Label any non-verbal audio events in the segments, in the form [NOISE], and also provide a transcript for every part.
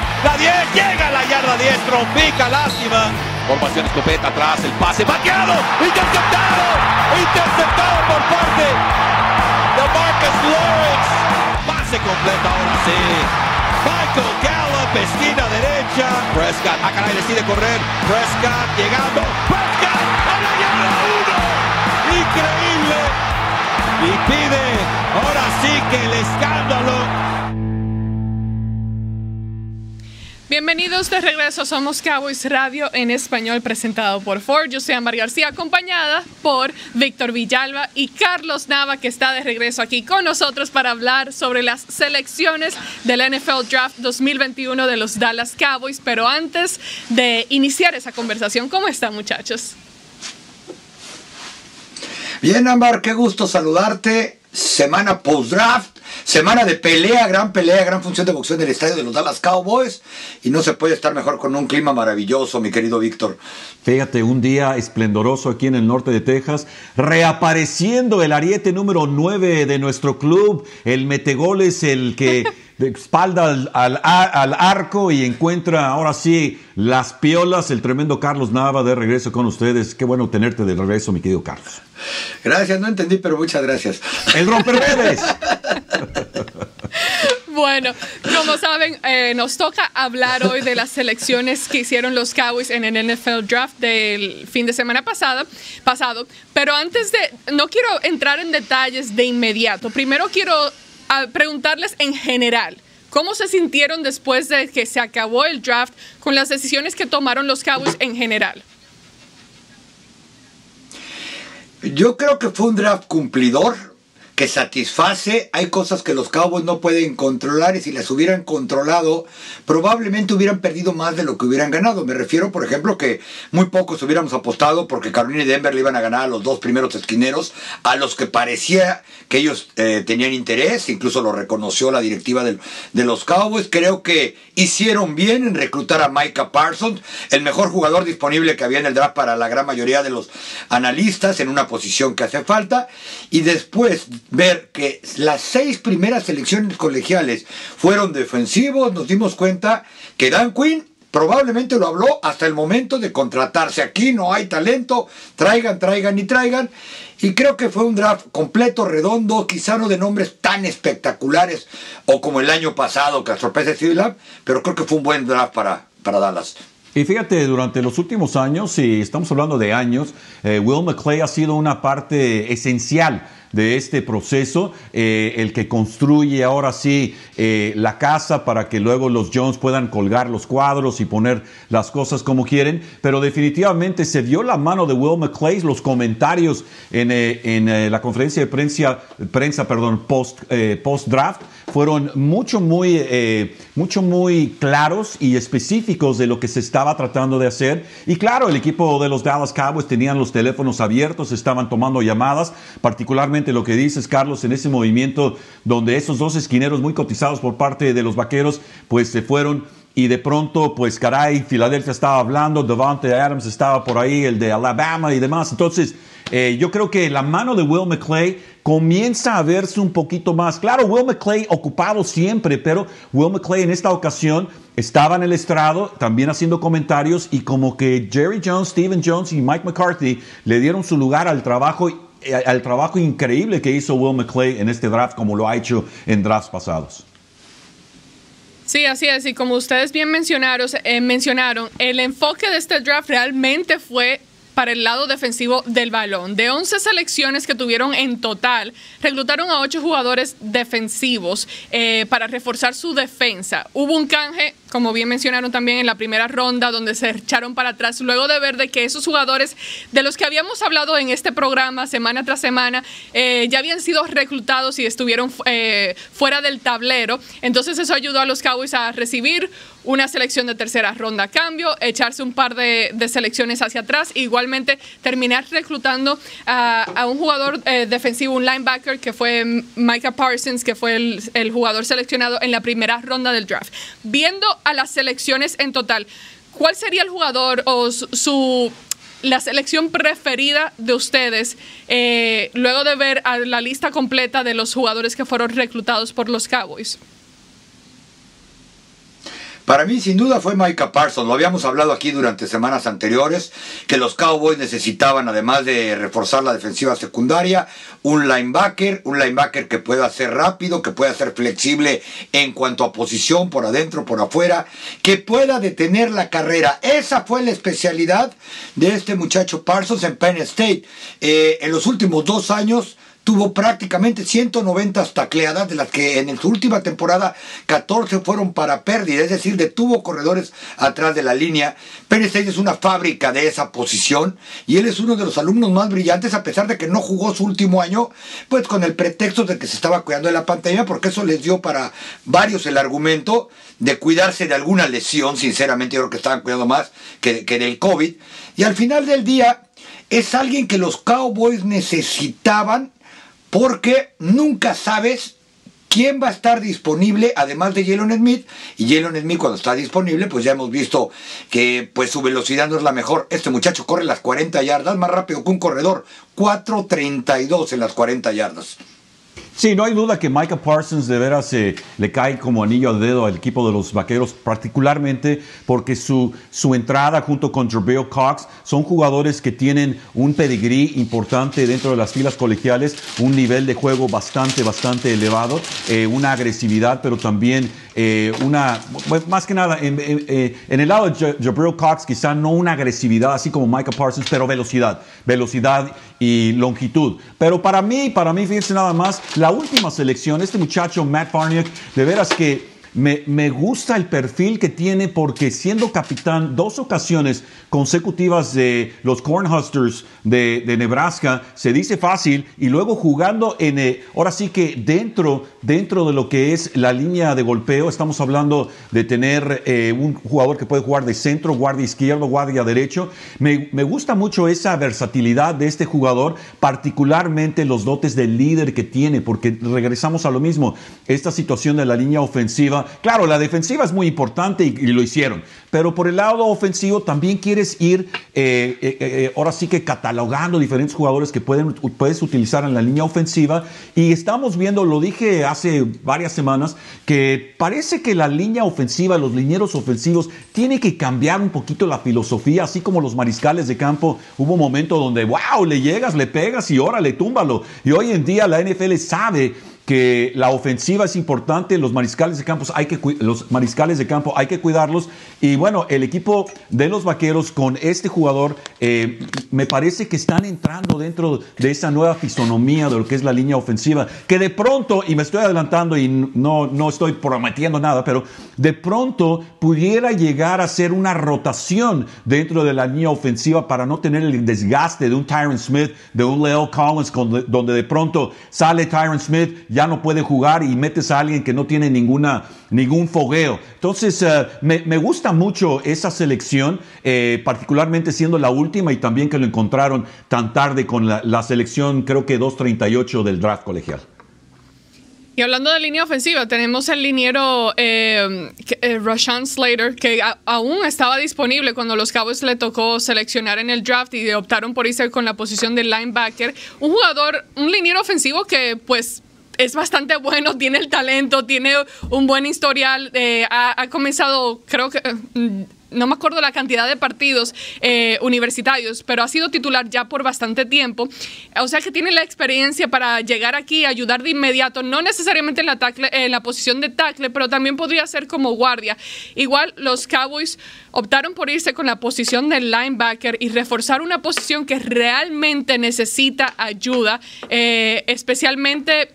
la 10, llega a la yarda 10, trompica, lástima. Formación escopeta atrás, el pase, vaqueado, interceptado, interceptado por parte de Marcus Lawrence. Pase completo ahora sí. Michael Gallup, esquina derecha. Prescott, a ah, caray, decide correr. Prescott llegando. Prescott a la yarda 1. Increíble. Y pide ahora sí que el escándalo. Bienvenidos de regreso, somos Cowboys Radio en español presentado por Ford. Yo soy Ambar García, acompañada por Víctor Villalba y Carlos Nava, que está de regreso aquí con nosotros para hablar sobre las selecciones del NFL Draft 2021 de los Dallas Cowboys. Pero antes de iniciar esa conversación, ¿cómo están muchachos? Bien, Ambar, qué gusto saludarte. Semana post-draft Semana de pelea, gran pelea, gran función de boxeo en el estadio de los Dallas Cowboys. Y no se puede estar mejor con un clima maravilloso, mi querido Víctor. Fíjate, un día esplendoroso aquí en el norte de Texas. Reapareciendo el ariete número 9 de nuestro club, el es el que. [LAUGHS] de espalda al, arco y encuentra ahora sí las piolas, el tremendo Carlos Nava de regreso con ustedes. Qué bueno tenerte de regreso, mi querido Carlos. Gracias, no entendí, pero muchas gracias. El romper [LAUGHS] Bueno, como saben, eh, nos toca hablar hoy de las selecciones que hicieron los Cowboys en el NFL Draft del fin de semana pasada, pasado. Pero antes de, no quiero entrar en detalles de inmediato. Primero quiero preguntarles en general. ¿Cómo se sintieron después de que se acabó el draft con las decisiones que tomaron los Cowboys en general? Yo creo que fue un draft cumplidor, satisface. Hay cosas que los Cowboys no pueden controlar y si las hubieran controlado, probablemente hubieran perdido más de lo que hubieran ganado. Me refiero, por ejemplo, que muy pocos hubiéramos apostado porque Carolina y Denver le iban a ganar a los dos primeros esquineros, a los que parecía que ellos eh, tenían interés, incluso lo reconoció la directiva de, de los Cowboys. Creo que hicieron bien en reclutar a Micah Parsons, el mejor jugador disponible que había en el draft para la gran mayoría de los analistas en una posición que hace falta. Y después ver que las seis primeras elecciones colegiales fueron defensivos, nos dimos cuenta que Dan Quinn probablemente lo habló hasta el momento de contratarse. Aquí no hay talento, traigan, traigan y traigan. Y creo que fue un draft completo, redondo, quizá no de nombres tan espectaculares o como el año pasado, que sorpresa y pero creo que fue un buen draft para, para Dallas. Y fíjate, durante los últimos años, y estamos hablando de años, eh, Will McClay ha sido una parte esencial de este proceso, eh, el que construye ahora sí eh, la casa para que luego los Jones puedan colgar los cuadros y poner las cosas como quieren, pero definitivamente se vio la mano de Will McClay, los comentarios en, eh, la conferencia de prensa, prensa perdón, post, post draft fueron mucho muy, mucho muy claros y específicos de lo que se estaba tratando de hacer y claro, el equipo de los Dallas Cowboys tenían los teléfonos abiertos, estaban tomando llamadas, particularmente lo que dices, Carlos, en ese movimiento donde esos dos esquineros muy cotizados por parte de los vaqueros, pues se fueron y de pronto, pues caray, Filadelfia estaba hablando, Devante Adams estaba por ahí, el de Alabama y demás. Entonces, eh, yo creo que la mano de Will McClay comienza a verse un poquito más. Claro, Will McClay ocupado siempre, pero Will McClay en esta ocasión estaba en el estrado también haciendo comentarios y como que Jerry Jones, Steven Jones y Mike McCarthy le dieron su lugar al trabajo eh, al trabajo increíble que hizo Will McClay en este draft, como lo ha hecho en drafts pasados. Sí, así es. Y como ustedes bien mencionaron, eh, mencionaron el enfoque de este draft realmente fue para el lado defensivo del balón. De 11 selecciones que tuvieron en total, reclutaron a 8 jugadores defensivos eh, para reforzar su defensa. Hubo un canje, como bien mencionaron también en la primera ronda, donde se echaron para atrás luego de ver de que esos jugadores de los que habíamos hablado en este programa semana tras semana eh, ya habían sido reclutados y estuvieron eh, fuera del tablero. Entonces eso ayudó a los Cowboys a recibir una selección de tercera ronda a cambio, echarse un par de, selecciones hacia atrás, igualmente terminar reclutando a, un jugador eh, defensivo, un linebacker que fue Micah Parsons, que fue el, jugador seleccionado en la primera ronda del draft. Viendo a las selecciones en total, ¿cuál sería el jugador o la selección preferida de ustedes eh, luego de ver la lista completa de los jugadores que fueron reclutados por los Cowboys? Para mí, sin duda, fue Micah Parsons. Lo habíamos hablado aquí durante semanas anteriores, que los Cowboys necesitaban, además de reforzar la defensiva secundaria, un linebacker, un linebacker que pueda ser rápido, que pueda ser flexible en cuanto a posición, por adentro, por afuera, que pueda detener la carrera. Esa fue la especialidad de este muchacho Parsons en Penn State. Eh, en los últimos dos años tuvo prácticamente 190 tacleadas, de las que en su última temporada 14 fueron para pérdida, es decir, detuvo corredores atrás de la línea. Pérez es una fábrica de esa posición y él es uno de los alumnos más brillantes, a pesar de que no jugó su último año, pues con el pretexto de que se estaba cuidando de la pandemia, porque eso les dio para varios el argumento de cuidarse de alguna lesión, sinceramente yo creo que estaban cuidando más que, que del COVID. Y al final del día es alguien que los Cowboys necesitaban porque nunca sabes quién va a estar disponible además de Jalen Smith y Jalen Smith cuando está disponible pues ya hemos visto que pues su velocidad no es la mejor este muchacho corre las 40 yardas más rápido que un corredor 4.32 en las 40 yardas Sí, no hay duda que Micah Parsons de veras eh, le cae como anillo al dedo al equipo de los vaqueros, particularmente porque su, su entrada junto con Treveo Cox son jugadores que tienen un pedigrí importante dentro de las filas colegiales, un nivel de juego bastante, bastante elevado, eh, una agresividad, pero también eh, una, más que nada, en, eh, el lado de Jabril Cox, quizá no una agresividad así como Michael Parsons, pero velocidad, velocidad y longitud. Pero para mí, para mí, fíjense nada más, la última selección, este muchacho Matt Farniak, de veras que me, gusta el perfil que tiene porque siendo capitán dos ocasiones consecutivas de los Cornhusters de, Nebraska, se dice fácil, y luego jugando en, eh, ahora sí que dentro, dentro de lo que es la línea de golpeo, estamos hablando de tener eh, un jugador que puede jugar de centro, guardia izquierdo, guardia derecho. Me, me gusta mucho esa versatilidad de este jugador, particularmente los dotes de líder que tiene, porque regresamos a lo mismo, esta situación de la línea ofensiva claro, la defensiva es muy importante y, lo hicieron, pero por el lado ofensivo también quieres ir, eh, eh, eh, ahora sí que catalogando diferentes jugadores que pueden, puedes utilizar en la línea ofensiva. Y estamos viendo, lo dije hace varias semanas, que parece que la línea ofensiva, los linieros ofensivos, tiene que cambiar un poquito la filosofía, así como los mariscales de campo. Hubo un momento donde, wow, le llegas, le pegas y le túmbalo. Y hoy en día la NFL sabe que la ofensiva es importante, los mariscales de campo hay que los mariscales de campo hay que cuidarlos y bueno, el equipo de los Vaqueros con este jugador eh, me parece que están entrando dentro de esa nueva fisonomía de lo que es la línea ofensiva, que de pronto y me estoy adelantando y no no estoy prometiendo nada, pero de pronto pudiera llegar a ser una rotación dentro de la línea ofensiva para no tener el desgaste de un Tyron Smith, de un Leo Collins, donde de pronto sale Tyron Smith ya no puede jugar y metes a alguien que no tiene ninguna, ningún fogueo. Entonces, eh, me, gusta mucho esa selección, eh, particularmente siendo la última y también que lo encontraron tan tarde con la, selección, creo que 238 del draft colegial. Y hablando de línea ofensiva, tenemos el liniero eh, eh Slater, que aún estaba disponible cuando los cabos le tocó seleccionar en el draft y optaron por irse con la posición de linebacker. Un jugador, un liniero ofensivo que pues es bastante bueno, tiene el talento, tiene un buen historial, eh, ha, comenzado, creo que... Mm, no me acuerdo la cantidad de partidos eh, universitarios, pero ha sido titular ya por bastante tiempo. O sea que tiene la experiencia para llegar aquí, ayudar de inmediato, no necesariamente en la, posición de tackle, pero también podría ser como guardia. Igual los Cowboys optaron por irse con la posición del linebacker y reforzar una posición que realmente necesita ayuda, eh, especialmente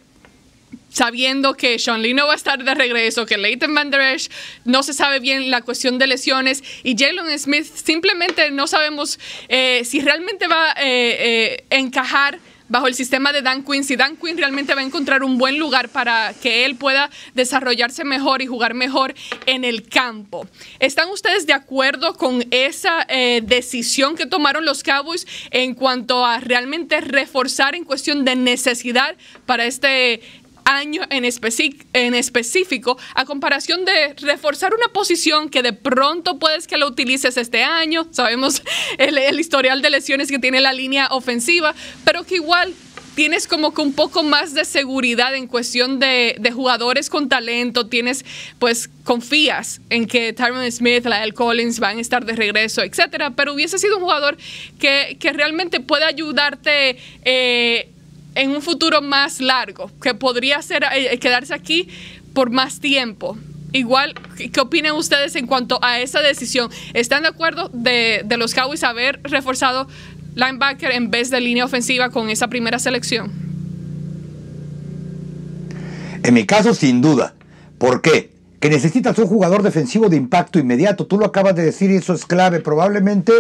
sabiendo que Sean Lee no va a estar de regreso, que Leighton Van Der Esch no se sabe bien la cuestión de lesiones y Jalen Smith simplemente no sabemos eh, si realmente va a eh, eh, encajar bajo el sistema de Dan Quinn, si Dan Quinn realmente va a encontrar un buen lugar para que él pueda desarrollarse mejor y jugar mejor en el campo. ¿Están ustedes de acuerdo con esa decisión que tomaron los Cowboys en cuanto a realmente reforzar en cuestión de necesidad para este año en, en específico, a comparación de reforzar una posición que de pronto puedes que la utilices este año, sabemos [LAUGHS] el, historial de lesiones que tiene la línea ofensiva, pero que igual tienes como que un poco más de seguridad en cuestión de, jugadores con talento, tienes, pues, confías en que Tyron Smith, Lyle Collins van a estar de regreso, etcétera, pero hubiese sido un jugador que, realmente puede ayudarte eh, en un futuro más largo, que podría ser eh, eh, quedarse aquí por más tiempo. Igual, ¿qué opinan ustedes en cuanto a esa decisión? ¿Están de acuerdo de, de los Cowboys haber reforzado linebacker en vez de línea ofensiva con esa primera selección? En mi caso, sin duda. ¿Por qué? que necesitas un jugador defensivo de impacto inmediato. Tú lo acabas de decir y eso es clave. Probablemente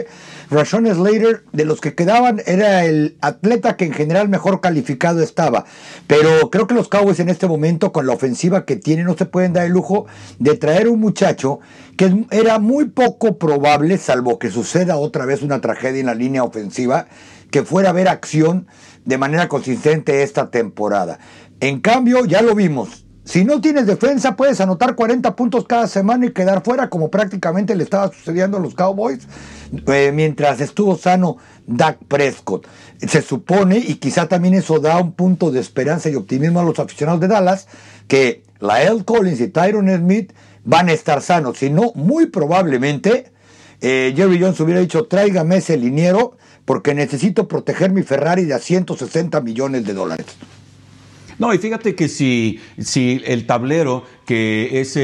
Rashon Slater, de los que quedaban, era el atleta que en general mejor calificado estaba. Pero creo que los Cowboys en este momento, con la ofensiva que tienen, no se pueden dar el lujo de traer un muchacho que era muy poco probable, salvo que suceda otra vez una tragedia en la línea ofensiva, que fuera a ver acción de manera consistente esta temporada. En cambio, ya lo vimos, si no tienes defensa, puedes anotar 40 puntos cada semana y quedar fuera, como prácticamente le estaba sucediendo a los Cowboys eh, mientras estuvo sano Dak Prescott. Se supone, y quizá también eso da un punto de esperanza y optimismo a los aficionados de Dallas, que la Lael Collins y Tyron Smith van a estar sanos. Si no, muy probablemente eh, Jerry Jones hubiera dicho, tráigame ese liniero porque necesito proteger mi Ferrari de a 160 millones de dólares. No, y fíjate que si, si el tablero, que es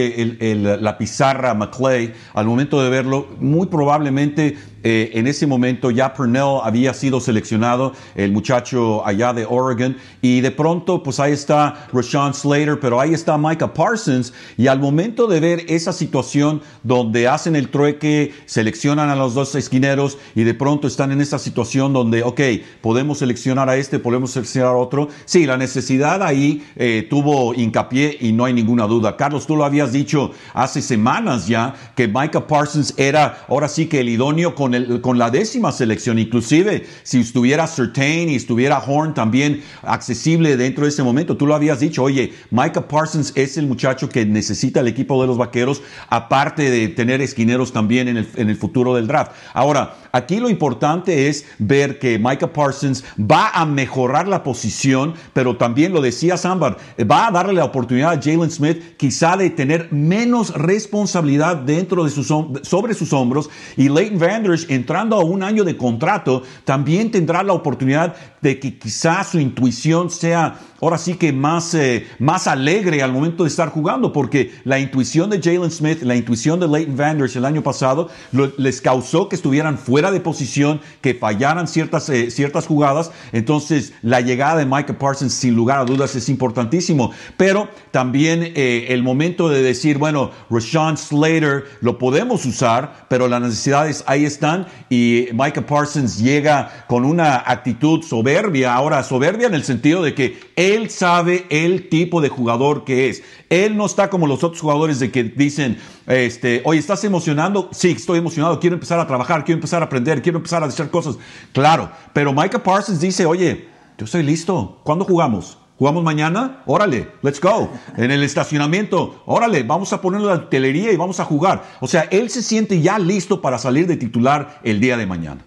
la pizarra McClay, al momento de verlo, muy probablemente eh, en ese momento ya Purnell había sido seleccionado, el muchacho allá de Oregon, y de pronto pues ahí está Rashawn Slater, pero ahí está Micah Parsons, y al momento de ver esa situación donde hacen el trueque, seleccionan a los dos esquineros y de pronto están en esa situación donde, ok, podemos seleccionar a este, podemos seleccionar a otro, sí, la necesidad ahí eh, tuvo hincapié y no hay ninguna duda. Carlos, tú lo habías dicho hace semanas ya que Micah Parsons era ahora sí que el idóneo con con, la décima selección. Inclusive, si estuviera Certain y estuviera Horn también accesible dentro de ese momento, tú lo habías dicho, oye, Micah Parsons es el muchacho que necesita el equipo de los vaqueros, aparte de tener esquineros también en el, futuro del draft. Ahora, aquí lo importante es ver que Micah Parsons va a mejorar la posición, pero también lo decía Sambar, va a darle la oportunidad a Jalen Smith quizá de tener menos responsabilidad dentro de sus sobre sus hombros y Leighton Vanders entrando a un año de contrato, también tendrá la oportunidad de que quizás su intuición sea ahora sí que más, eh, más alegre al momento de estar jugando, porque la intuición de Jalen Smith, la intuición de Leighton Vanders el año pasado, les causó que estuvieran fuera de posición, que fallaran ciertas, eh, ciertas jugadas. Entonces, la llegada de Mike Parsons, sin lugar a dudas, es importantísimo. Pero también eh, el momento de decir, bueno, Rashawn Slater lo podemos usar, pero las necesidades ahí están y Micah Parsons llega con una actitud soberana soberbia. Ahora, soberbia en el sentido de que él sabe el tipo de jugador que es. Él no está como los otros jugadores de que dicen, este, oye, ¿estás emocionando? Sí, estoy emocionado, quiero empezar a trabajar, quiero empezar a aprender, quiero empezar a decir cosas. Claro, pero Micah Parsons dice, oye, yo estoy listo, ¿cuándo jugamos? ¿Jugamos mañana? Órale, let's go. En el estacionamiento, órale, vamos a poner la hotelería y vamos a jugar. O sea, él se siente ya listo para salir de titular el día de mañana.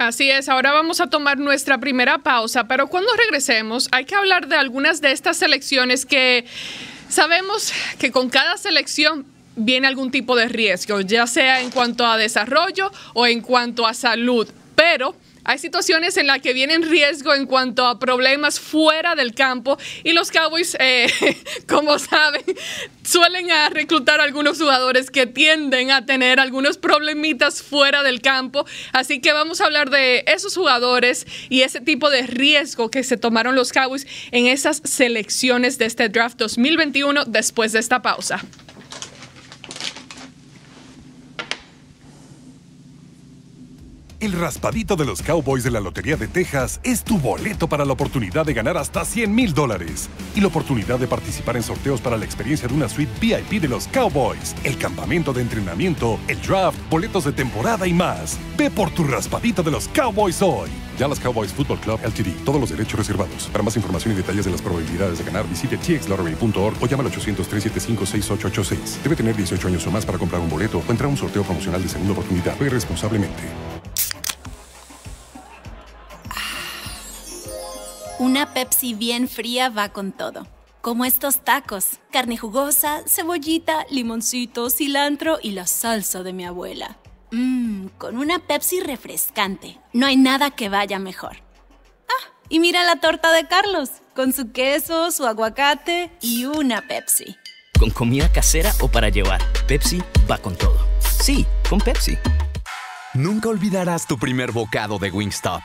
Así es, ahora vamos a tomar nuestra primera pausa, pero cuando regresemos hay que hablar de algunas de estas selecciones que sabemos que con cada selección viene algún tipo de riesgo, ya sea en cuanto a desarrollo o en cuanto a salud, pero hay situaciones en las que vienen riesgo en cuanto a problemas fuera del campo y los Cowboys, eh, [LAUGHS] como saben, suelen a reclutar a algunos jugadores que tienden a tener algunos problemitas fuera del campo. Así que vamos a hablar de esos jugadores y ese tipo de riesgo que se tomaron los Cowboys en esas selecciones de este draft 2021 después de esta pausa. El raspadito de los Cowboys de la Lotería de Texas es tu boleto para la oportunidad de ganar hasta 100 mil dólares y la oportunidad de participar en sorteos para la experiencia de una suite VIP de los Cowboys, el campamento de entrenamiento, el draft, boletos de temporada y más. Ve por tu raspadito de los Cowboys hoy. Dallas Cowboys Football Club LTD. Todos los derechos reservados. Para más información y detalles de las probabilidades de ganar, visite txlottery.org o llama al 800-375-6886. Debe tener 18 años o más para comprar un boleto o entrar a un sorteo promocional de segunda oportunidad. Ve responsablemente. Una Pepsi bien fría va con todo. Como estos tacos, carne jugosa, cebollita, limoncito, cilantro y la salsa de mi abuela. Mmm, con una Pepsi refrescante. No hay nada que vaya mejor. Ah, y mira la torta de Carlos, con su queso, su aguacate y una Pepsi. Con comida casera o para llevar, Pepsi va con todo. Sí, con Pepsi. Nunca olvidarás tu primer bocado de Wingstop.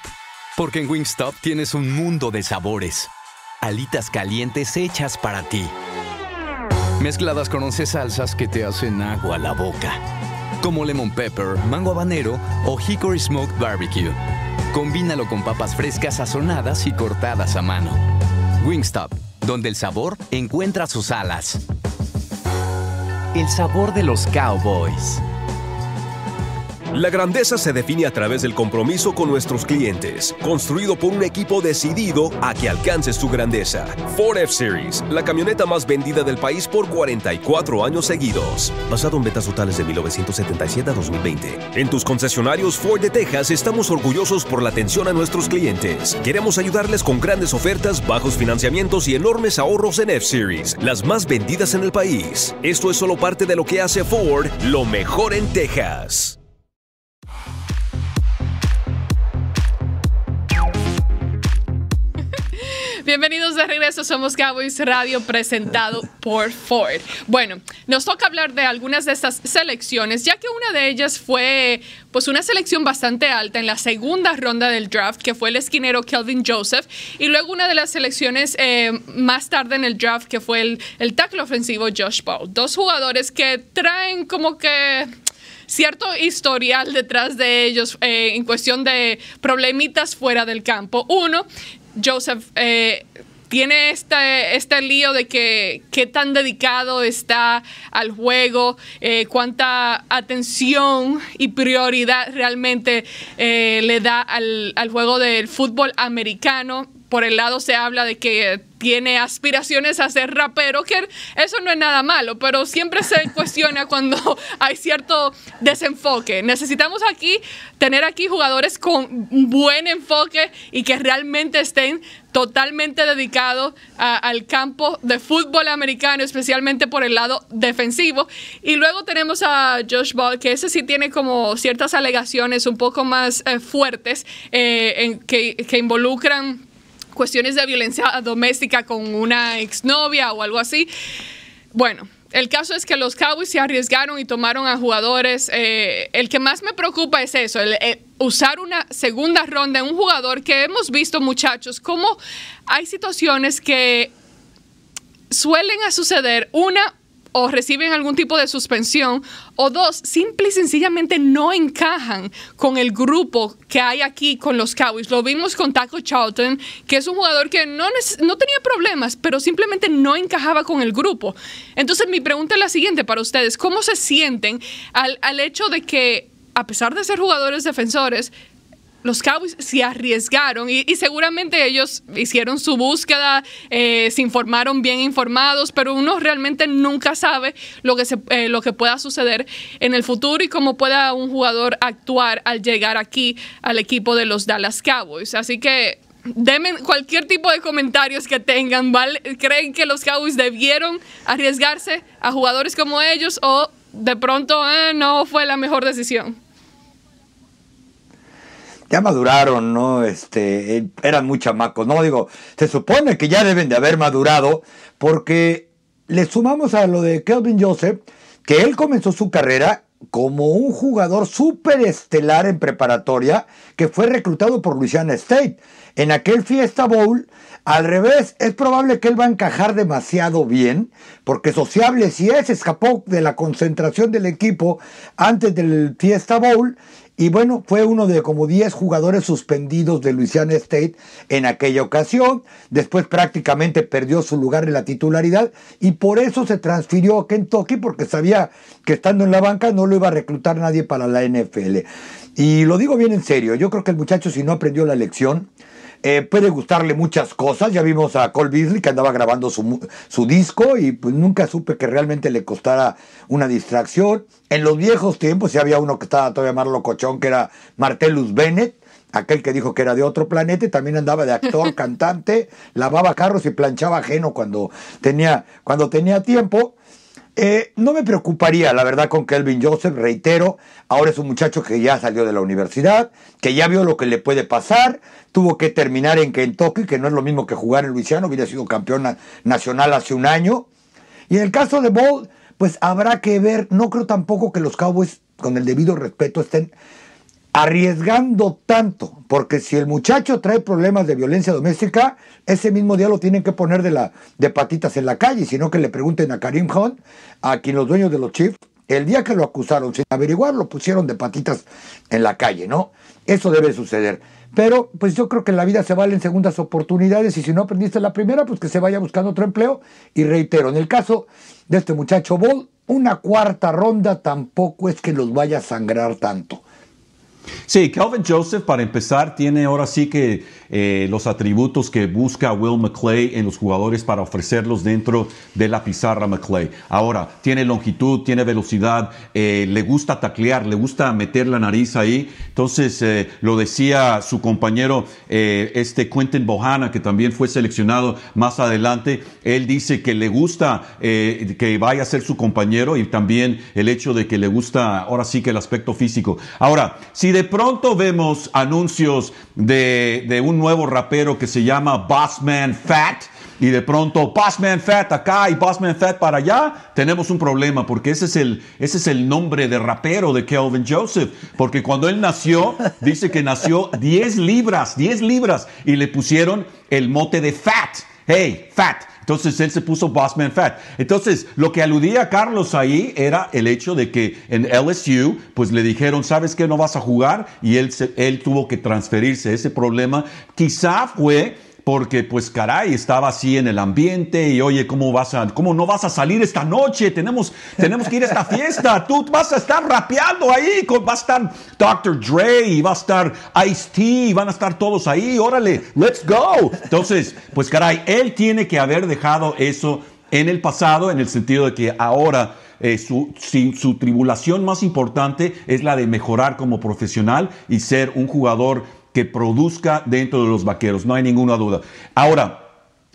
Porque en Wingstop tienes un mundo de sabores. Alitas calientes hechas para ti. Mezcladas con 11 salsas que te hacen agua a la boca. Como lemon pepper, mango habanero o hickory smoked barbecue. Combínalo con papas frescas sazonadas y cortadas a mano. Wingstop, donde el sabor encuentra sus alas. El sabor de los cowboys. La grandeza se define a través del compromiso con nuestros clientes, construido por un equipo decidido a que alcances tu grandeza. Ford F-Series, la camioneta más vendida del país por 44 años seguidos, basado en ventas totales de 1977 a 2020. En tus concesionarios Ford de Texas estamos orgullosos por la atención a nuestros clientes. Queremos ayudarles con grandes ofertas, bajos financiamientos y enormes ahorros en F-Series, las más vendidas en el país. Esto es solo parte de lo que hace Ford lo mejor en Texas. Bienvenidos de regreso, somos Cowboys Radio presentado por Ford. Bueno, nos toca hablar de algunas de estas selecciones, ya que una de ellas fue pues una selección bastante alta en la segunda ronda del draft, que fue el esquinero Kelvin Joseph, y luego una de las selecciones eh, más tarde en el draft, que fue el, el tackle ofensivo Josh Paul. Dos jugadores que traen como que cierto historial detrás de ellos eh, en cuestión de problemitas fuera del campo. Uno, Joseph eh, tiene este, este lío de que qué tan dedicado está al juego, eh, cuánta atención y prioridad realmente eh, le da al, al juego del fútbol americano por el lado se habla de que tiene aspiraciones a ser rapero, que eso no es nada malo, pero siempre se [LAUGHS] cuestiona cuando [LAUGHS] hay cierto desenfoque. Necesitamos aquí tener aquí jugadores con buen enfoque y que realmente estén totalmente dedicados al campo de fútbol americano, especialmente por el lado defensivo. Y luego tenemos a Josh Ball, que ese sí tiene como ciertas alegaciones un poco más eh, fuertes eh, que, que involucran cuestiones de violencia doméstica con una exnovia o algo así. Bueno, el caso es que los Cowboys se arriesgaron y tomaron a jugadores. Eh, el que más me preocupa es eso, eh, usar una segunda ronda en un jugador que hemos visto, muchachos, cómo hay situaciones que suelen suceder una o reciben algún tipo de suspensión, o dos, simple y sencillamente no encajan con el grupo que hay aquí con los Cowboys. Lo vimos con Taco Charlton, que es un jugador que no, no tenía problemas, pero simplemente no encajaba con el grupo. Entonces mi pregunta es la siguiente para ustedes, ¿cómo se sienten al, al hecho de que, a pesar de ser jugadores defensores, los Cowboys se arriesgaron y, seguramente ellos hicieron su búsqueda, eh, se informaron bien informados, pero uno realmente nunca sabe lo que, se, eh, lo que pueda suceder en el futuro y cómo pueda un jugador actuar al llegar aquí al equipo de los Dallas Cowboys. Así que cualquier tipo de comentarios que tengan. ¿vale? ¿Creen que los Cowboys debieron arriesgarse a jugadores como ellos o de pronto ah, no fue la mejor decisión? ya maduraron, ¿no? Este, eh, eran muy chamacos, ¿no? Digo, se supone que ya deben de haber madurado porque le sumamos a lo de Kelvin Joseph que él comenzó su carrera como un jugador estelar en preparatoria que fue reclutado por Louisiana State. En aquel Fiesta Bowl, al revés, es probable que él va a encajar demasiado bien, porque sociable si es, escapó de la concentración del equipo antes del Fiesta Bowl y bueno, fue uno de como 10 jugadores suspendidos de Louisiana State en aquella ocasión. Después prácticamente perdió su lugar en la titularidad y por eso se transfirió a Kentucky porque sabía que estando en la banca no lo iba a reclutar nadie para la NFL. Y lo digo bien en serio, yo creo que el muchacho si no aprendió la lección, eh, puede gustarle muchas cosas. Ya vimos a Cole Beasley que andaba grabando su, su, disco y pues nunca supe que realmente le costara una distracción. En los viejos tiempos ya había uno que estaba todavía más cochón que era Martellus Bennett, aquel que dijo que era de otro planeta, también andaba de actor, [LAUGHS] cantante, lavaba carros y planchaba ajeno cuando tenía, cuando tenía tiempo. Eh, no me preocuparía, la verdad, con Kelvin Joseph, reitero, ahora es un muchacho que ya salió de la universidad, que ya vio lo que le puede pasar, tuvo que terminar en Kentucky, que no es lo mismo que jugar en Luisiano, hubiera sido campeón nacional hace un año. Y en el caso de Bold, pues habrá que ver, no creo tampoco que los Cowboys, con el debido respeto, estén arriesgando tanto, porque si el muchacho trae problemas de violencia doméstica, ese mismo día lo tienen que poner de, la, patitas en la calle, sino que le pregunten a Karim Hunt, a quien los dueños de los Chiefs, el día que lo acusaron sin averiguar, lo pusieron de patitas en la calle, ¿no? Eso debe suceder. Pero pues yo creo que en la vida se valen segundas oportunidades y si no aprendiste la primera, pues que se vaya buscando otro empleo. Y reitero, en el caso de este muchacho Bull, una cuarta ronda tampoco es que los vaya a sangrar tanto. Sí, Calvin Joseph, para empezar, tiene ahora sí que eh, los atributos que busca Will McClay en los jugadores para ofrecerlos dentro de la pizarra McClay. Ahora, tiene longitud, tiene velocidad, eh, le gusta taclear, le gusta meter la nariz ahí. Entonces, eh, lo decía su compañero, este Quentin Bohana, que también fue seleccionado más adelante, él dice que le gusta que vaya a ser su compañero y también el hecho de que le gusta ahora sí que el aspecto físico. Ahora, sí de pronto vemos anuncios de, un nuevo rapero que se llama Bossman Fat y de pronto Bossman Fat acá y Bossman Fat para allá, tenemos un problema porque ese es, el, ese es el nombre de rapero de Kelvin Joseph. Porque cuando él nació, dice que nació 10 libras, 10 libras y le pusieron el mote de Fat. Hey, Fat. Entonces él se puso Bossman Fat. Entonces lo que aludía Carlos ahí era el hecho de que en LSU pues le dijeron, ¿sabes qué? No vas a jugar y él, se, él tuvo que transferirse. Ese problema quizá fue porque pues caray, estaba así en el ambiente y oye, ¿cómo vas a, cómo no vas a salir esta noche? Tenemos, tenemos que ir a esta fiesta, [LAUGHS] tú vas a estar rapeando ahí, va a estar Dr. Dre, y va a estar Ice-T, van a estar todos ahí, órale, let's go. Entonces, pues caray, él tiene que haber dejado eso en el pasado, en el sentido de que ahora... Eh, su, su tribulación más importante es la de mejorar como profesional y ser un jugador que produzca dentro de los vaqueros, no hay ninguna duda. Ahora,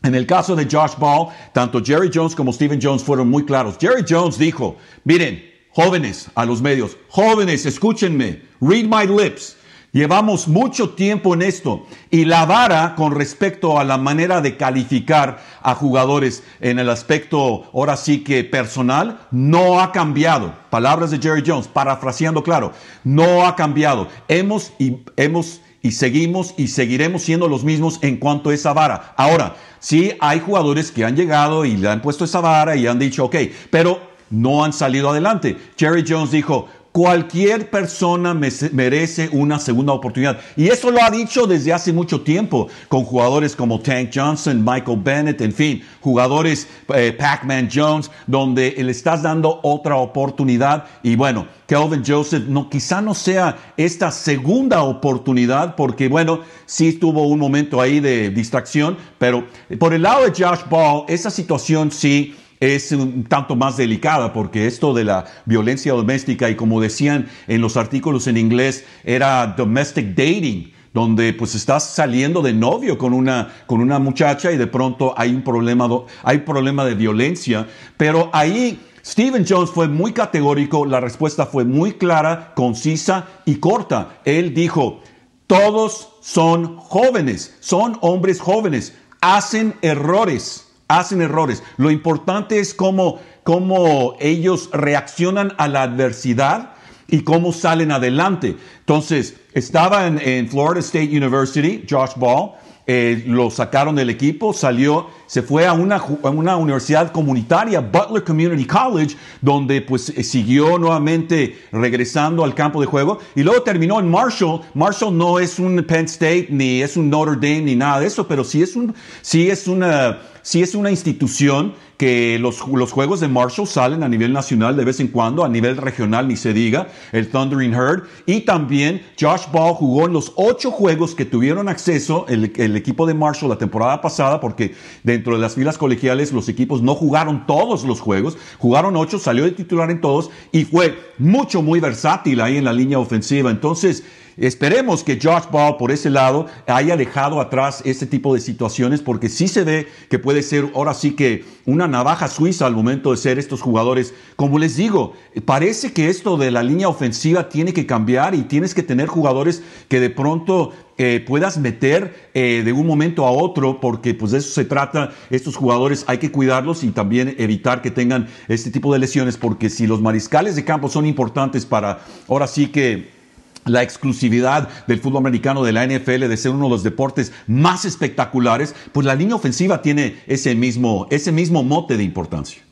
en el caso de Josh Ball, tanto Jerry Jones como Steven Jones fueron muy claros. Jerry Jones dijo, miren, jóvenes a los medios, jóvenes, escúchenme, read my lips. Llevamos mucho tiempo en esto y la vara con respecto a la manera de calificar a jugadores en el aspecto ahora sí que personal no ha cambiado. Palabras de Jerry Jones, parafraseando claro, no ha cambiado. Hemos, hemos y seguimos y seguiremos siendo los mismos en cuanto a esa vara. Ahora, sí hay jugadores que han llegado y le han puesto esa vara y han dicho, ok, pero no han salido adelante. Jerry Jones dijo, Cualquier persona merece una segunda oportunidad. Y eso lo ha dicho desde hace mucho tiempo, con jugadores como Tank Johnson, Michael Bennett, en fin, jugadores eh, Pac-Man Jones, donde le estás dando otra oportunidad. Y bueno, Kelvin Joseph no, quizá no sea esta segunda oportunidad, porque bueno, sí tuvo un momento ahí de distracción, pero por el lado de Josh Ball, esa situación sí es un tanto más delicada porque esto de la violencia doméstica y como decían en los artículos en inglés era domestic dating donde pues estás saliendo de novio con una, con una muchacha y de pronto hay un problema, hay problema de violencia, pero ahí Stephen Jones fue muy categórico, la respuesta fue muy clara, concisa y corta. Él dijo, todos son jóvenes, son hombres jóvenes, hacen errores hacen errores. Lo importante es cómo, cómo ellos reaccionan a la adversidad y cómo salen adelante. Entonces, estaba en, Florida State University, Josh Ball, eh, lo sacaron del equipo, salió, se fue a una, a una universidad comunitaria, Butler Community College, donde pues eh, siguió nuevamente regresando al campo de juego y luego terminó en Marshall. Marshall no es un Penn State ni es un Notre Dame ni nada de eso, pero sí es un, sí es una si es una institución que los, los, juegos de Marshall salen a nivel nacional de vez en cuando, a nivel regional ni se diga, el Thundering Herd. Y también Josh Ball jugó en los ocho juegos que tuvieron acceso el, el, equipo de Marshall la temporada pasada, porque dentro de las filas colegiales los equipos no jugaron todos los juegos, jugaron ocho, salió de titular en todos y fue mucho, muy versátil ahí en la línea ofensiva. Entonces, Esperemos que Josh Ball por ese lado haya dejado atrás este tipo de situaciones porque sí se ve que puede ser ahora sí que una navaja suiza al momento de ser estos jugadores. Como les digo, parece que esto de la línea ofensiva tiene que cambiar y tienes que tener jugadores que de pronto eh, puedas meter eh, de un momento a otro, porque pues de eso se trata, estos jugadores hay que cuidarlos y también evitar que tengan este tipo de lesiones, porque si los mariscales de campo son importantes para, ahora sí que la exclusividad del fútbol americano de la NFL de ser uno de los deportes más espectaculares, pues la línea ofensiva tiene ese mismo, ese mismo mote de importancia.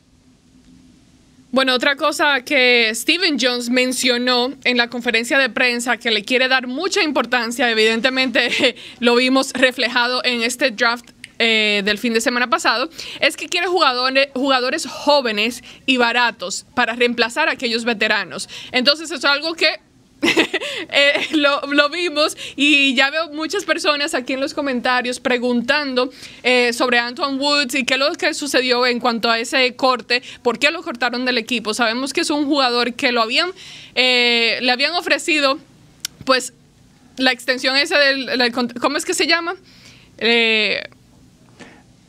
Bueno, otra cosa que Steven Jones mencionó en la conferencia de prensa que le quiere dar mucha importancia, evidentemente [LAUGHS] lo vimos reflejado en este draft eh, del fin de semana pasado, es que quiere jugadores, jugadores jóvenes y baratos para reemplazar a aquellos veteranos. Entonces, eso es algo que [LAUGHS] Eh, lo, vimos y ya veo muchas personas aquí en los comentarios preguntando eh, sobre Antoine Woods y qué es lo que sucedió en cuanto a ese corte, por qué lo cortaron del equipo. Sabemos que es un jugador que lo habían, eh, le habían ofrecido, pues, la extensión esa ¿cómo es que se llama?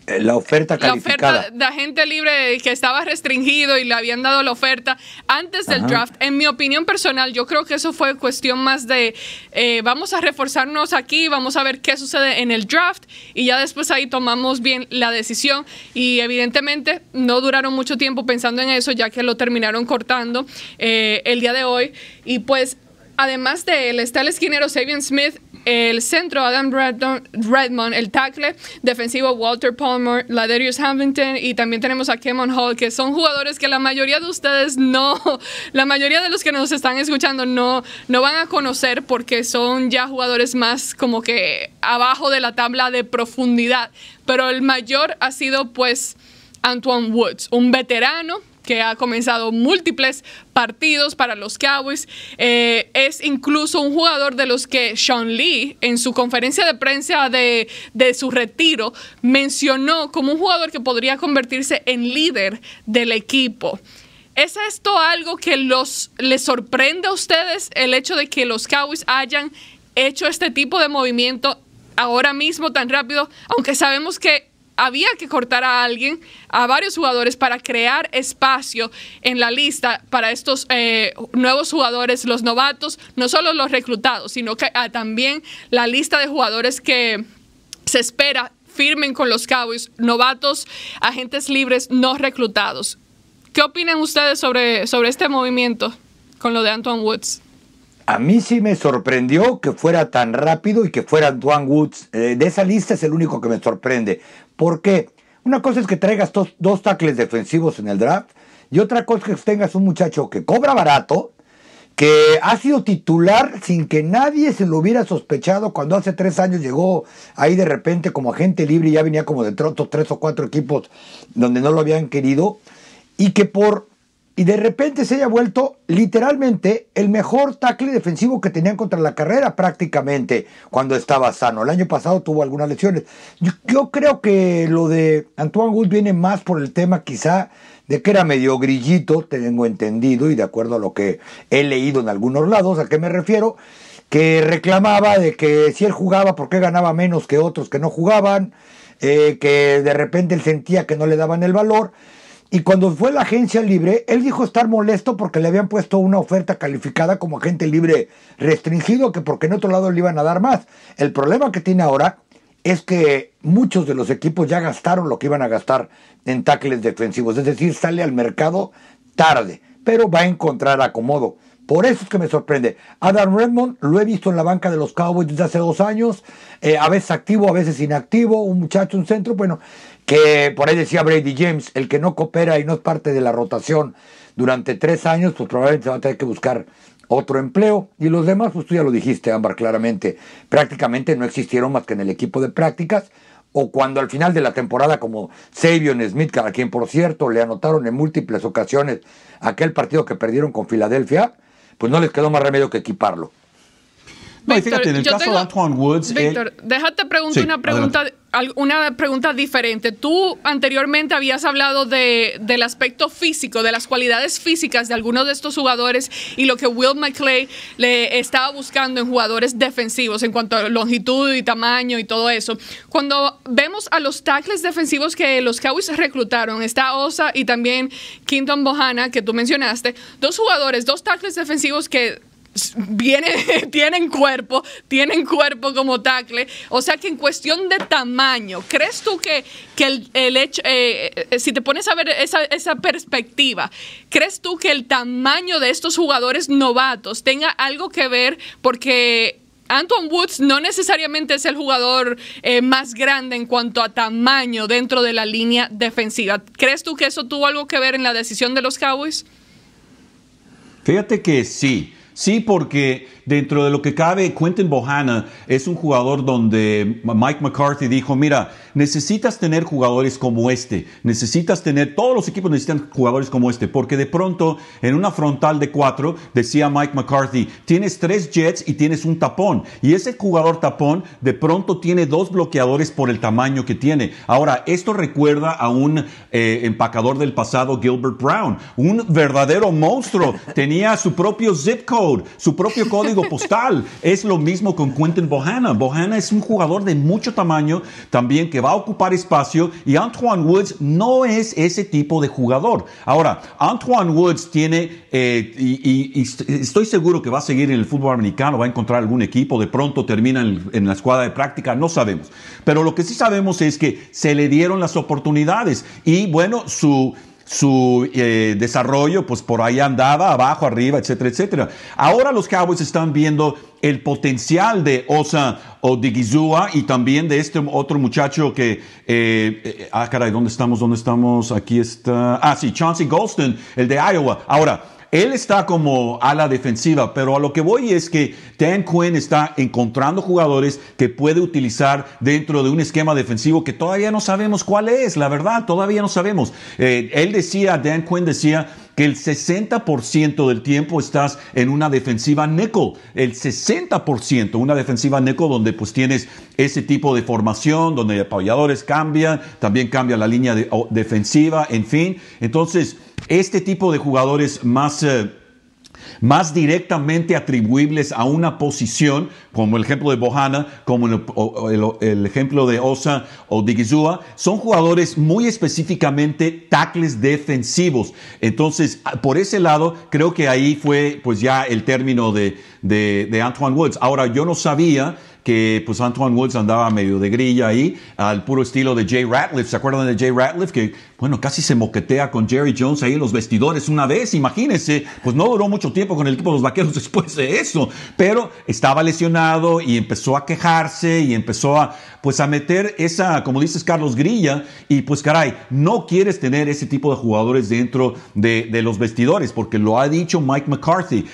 La oferta calificada. La oferta de agente libre que estaba restringido y le habían dado la oferta antes del draft. En mi opinión personal, yo creo que eso fue cuestión más de eh, vamos a reforzarnos aquí, vamos a ver qué sucede en el draft y ya después ahí tomamos bien la decisión. Y evidentemente no duraron mucho tiempo pensando en eso, ya que lo terminaron cortando eh, el día de hoy. Y pues además de él, está el esquinero Sabian Smith, el centro Adam Redmond, el tackle defensivo Walter Palmer, Ladarius Hamilton y también tenemos a Kemon Hall, que son jugadores que la mayoría de ustedes no, [LAUGHS] la mayoría de los que nos están escuchando no, no van a conocer porque son ya jugadores más como que abajo de la tabla de profundidad. Pero el mayor ha sido pues Antoine Woods, un veterano que ha comenzado múltiples partidos para los Cowboys. Eh, es incluso un jugador de los que Sean Lee, en su conferencia de prensa de, su retiro, mencionó como un jugador que podría convertirse en líder del equipo. ¿Es esto algo que los, les sorprende a ustedes, el hecho de que los Cowboys hayan hecho este tipo de movimiento ahora mismo tan rápido? Aunque sabemos que había que cortar a alguien, a varios jugadores, para crear espacio en la lista para estos eh, nuevos jugadores, los novatos, no solo los reclutados, sino ah, también la lista de jugadores que se espera firmen con los Cowboys, novatos, agentes libres no reclutados. ¿Qué opinan ustedes sobre, sobre este movimiento con lo de Antoine Woods? A mí sí me sorprendió que fuera tan rápido y que fuera Antoine Woods. Eh, de esa lista es el único que me sorprende. Porque Una cosa es que traigas dos, dos tackles defensivos en el draft y otra cosa es que tengas un muchacho que cobra barato, que ha sido titular sin que nadie se lo hubiera sospechado cuando hace tres años llegó ahí de repente como agente libre y ya venía como de otros tres o cuatro equipos donde no lo habían querido y que por y de repente se haya vuelto literalmente el mejor tackle defensivo que tenían contra la carrera prácticamente cuando estaba sano. El año pasado tuvo algunas lesiones. Yo, creo que lo de Antoine Wood viene más por el tema quizá de que era medio grillito, tengo entendido, y de acuerdo a lo que he leído en algunos lados, ¿a qué me refiero? Que reclamaba de que si él jugaba, porque ganaba menos que otros que no jugaban? Eh, que de repente él sentía que no le daban el valor. Y cuando fue la agencia libre, él dijo estar molesto porque le habían puesto una oferta calificada como agente libre restringido, que porque en otro lado le iban a dar más. El problema que tiene ahora es que muchos de los equipos ya gastaron lo que iban a gastar en tackles defensivos, es decir, sale al mercado tarde, pero va a encontrar acomodo. Por eso es que me sorprende. Adam Redmond lo he visto en la banca de los Cowboys desde hace dos años, eh, a veces activo, a veces inactivo, un muchacho, un centro. Bueno, que por ahí decía Brady James, el que no coopera y no es parte de la rotación durante tres años, pues probablemente va a tener que buscar otro empleo. Y los demás, pues tú ya lo dijiste, Ámbar, claramente, prácticamente no existieron más que en el equipo de prácticas. O cuando al final de la temporada, como Savion Smith, a quien por cierto le anotaron en múltiples ocasiones aquel partido que perdieron con Filadelfia, pues no les quedó más remedio que equiparlo. Víctor, déjate preguntar una pregunta. pregunta diferente. Tú anteriormente habías hablado de, del aspecto físico, de las cualidades físicas de algunos de estos jugadores y lo que Will McClay le estaba buscando en jugadores defensivos en cuanto a longitud y tamaño y todo eso. Cuando vemos a los tackles defensivos que los Cowboys reclutaron, está Osa y también Quinton Bohana, que tú mencionaste, dos jugadores, dos tackles defensivos que Viene, [LAUGHS] tienen cuerpo, tienen cuerpo como tackle. O sea que en cuestión de tamaño, ¿crees tú que, el, hecho, eh, eh, si te pones a ver esa, perspectiva, ¿crees tú que el tamaño de estos jugadores novatos tenga algo que ver? Porque Anton Woods no necesariamente es el jugador eh, más grande en cuanto a tamaño dentro de la línea defensiva. ¿Crees tú que eso tuvo algo que ver en la decisión de los Cowboys? Fíjate que sí. Sí, porque dentro de lo que cabe, Quentin Bohanna es un jugador donde Mike McCarthy dijo, mira, necesitas tener jugadores como este, necesitas tener, todos los equipos necesitan jugadores como este, porque de pronto en una frontal de cuatro, decía Mike McCarthy, tienes tres Jets y tienes un tapón, y ese jugador tapón de pronto tiene dos bloqueadores por el tamaño que tiene. Ahora, esto recuerda a un eh, empacador del pasado, Gilbert Brown, un verdadero monstruo, tenía su propio zip code, su propio código postal. Es lo mismo con Quentin Bohanna. Bohanna es un jugador de mucho tamaño también que va a ocupar espacio y Antoine Woods no es ese tipo de jugador. Ahora, Antoine Woods tiene, eh, y, estoy seguro que va a seguir en el fútbol americano, va a encontrar algún equipo, de pronto termina en la escuadra de práctica, no sabemos. Pero lo que sí sabemos es que se le dieron las oportunidades y bueno, su su eh, desarrollo, pues por ahí andaba, abajo, arriba, etcétera, etcétera. Ahora los Cowboys están viendo el potencial de Osa Odigizua y también de este otro muchacho que, eh, eh, ah, caray, ¿dónde estamos? ¿Dónde estamos? Aquí está, ah, sí, Chauncey Golston, el de Iowa. Ahora, él está como a la defensiva, pero a lo que voy es que Dan Quinn está encontrando jugadores que puede utilizar dentro de un esquema defensivo que todavía no sabemos cuál es, la verdad, todavía no sabemos. Eh, él decía, Dan Quinn decía que el 60% del tiempo estás en una defensiva nickel, el 60%, una defensiva nickel donde pues tienes ese tipo de formación, donde apoyadores cambian, también cambia la línea de, defensiva, en fin. Entonces, este tipo de jugadores más... Eh, más directamente atribuibles a una posición, como el ejemplo de Bohana, como el, ejemplo de Osa o Digizua, son jugadores muy específicamente tackles defensivos. Entonces, por ese lado, creo que ahí fue pues ya el término de Antoine Woods. Ahora, yo no sabía que pues Antoine Woods andaba medio de grilla ahí, al puro estilo de Jay Ratliff. ¿Se acuerdan de Jay Ratliff? Que, bueno, casi se moquetea con Jerry Jones ahí en los vestidores una vez, imagínense. Pues no duró mucho tiempo con el equipo de los vaqueros [LAUGHS] después de eso, pero estaba lesionado y empezó a quejarse y empezó a, pues a meter esa, como dices Carlos, grilla. Y pues caray, no quieres tener ese tipo de jugadores dentro de, de los vestidores, porque lo ha dicho Mike McCarthy.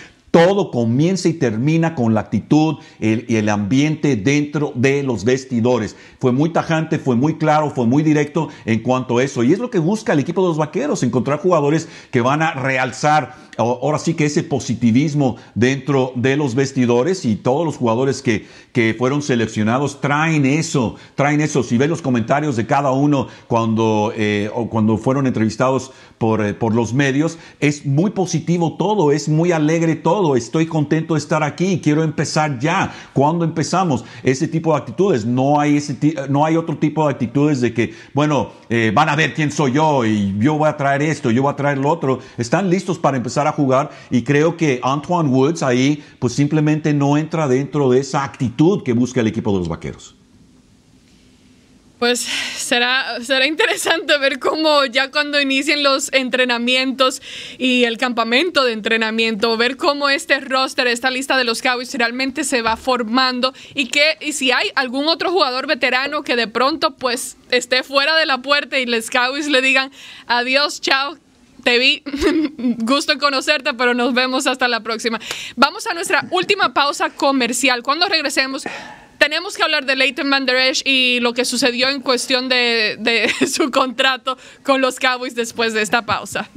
Todo comienza y termina con la actitud y el, ambiente dentro de los vestidores. Fue muy tajante, fue muy claro, fue muy directo en cuanto a eso. Y es lo que busca el equipo de los vaqueros, encontrar jugadores que van a realzar ahora sí que ese positivismo dentro de los vestidores y todos los jugadores que, que fueron seleccionados traen eso, traen eso. Si ves los comentarios de cada uno cuando, eh, o cuando fueron entrevistados por, eh, por los medios, es muy positivo todo, es muy alegre todo estoy contento de estar aquí, quiero empezar ya. cuando empezamos? Ese tipo de actitudes. No hay, eh, no hay otro tipo de actitudes de que, bueno, eh, van a ver quién soy yo y yo voy a traer esto, yo voy a traer lo otro. Están listos para empezar a jugar y creo que Antoine Woods ahí pues simplemente no entra dentro de esa actitud que busca el equipo de los Vaqueros. Pues será, será interesante ver cómo ya cuando inicien los entrenamientos y el campamento de entrenamiento, ver cómo este roster, esta lista de los Cowboys realmente se va formando y que y si hay algún otro jugador veterano que de pronto pues esté fuera de la puerta y los Cowboys le digan adiós, chao, te vi, [LAUGHS] gusto en conocerte, pero nos vemos hasta la próxima. Vamos a nuestra última pausa comercial. Cuando regresemos, tenemos que hablar de Leighton Esch y lo que sucedió en cuestión de, de [LAUGHS] su contrato con los Cowboys después de esta pausa.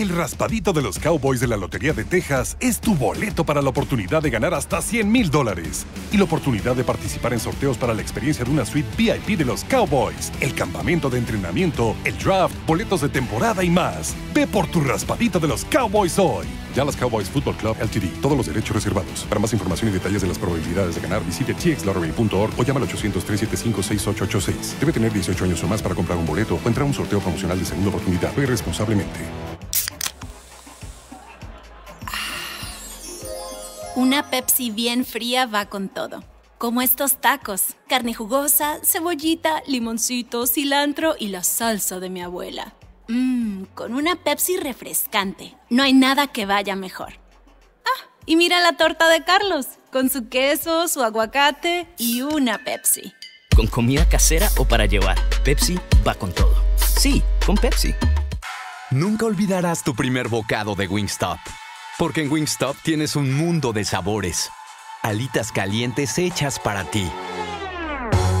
El raspadito de los Cowboys de la Lotería de Texas es tu boleto para la oportunidad de ganar hasta 100 mil dólares y la oportunidad de participar en sorteos para la experiencia de una suite VIP de los Cowboys, el campamento de entrenamiento, el draft, boletos de temporada y más. Ve por tu raspadito de los Cowboys hoy. Dallas Cowboys Football Club LTD. Todos los derechos reservados. Para más información y detalles de las probabilidades de ganar, visite txlottery.org o llama al 800-375-6886. Debe tener 18 años o más para comprar un boleto o entrar a un sorteo promocional de segunda oportunidad. Ve responsablemente. Una Pepsi bien fría va con todo. Como estos tacos, carne jugosa, cebollita, limoncito, cilantro y la salsa de mi abuela. Mmm, con una Pepsi refrescante. No hay nada que vaya mejor. Ah, y mira la torta de Carlos, con su queso, su aguacate y una Pepsi. Con comida casera o para llevar, Pepsi va con todo. Sí, con Pepsi. Nunca olvidarás tu primer bocado de Wingstop. Porque en Wingstop tienes un mundo de sabores. Alitas calientes hechas para ti.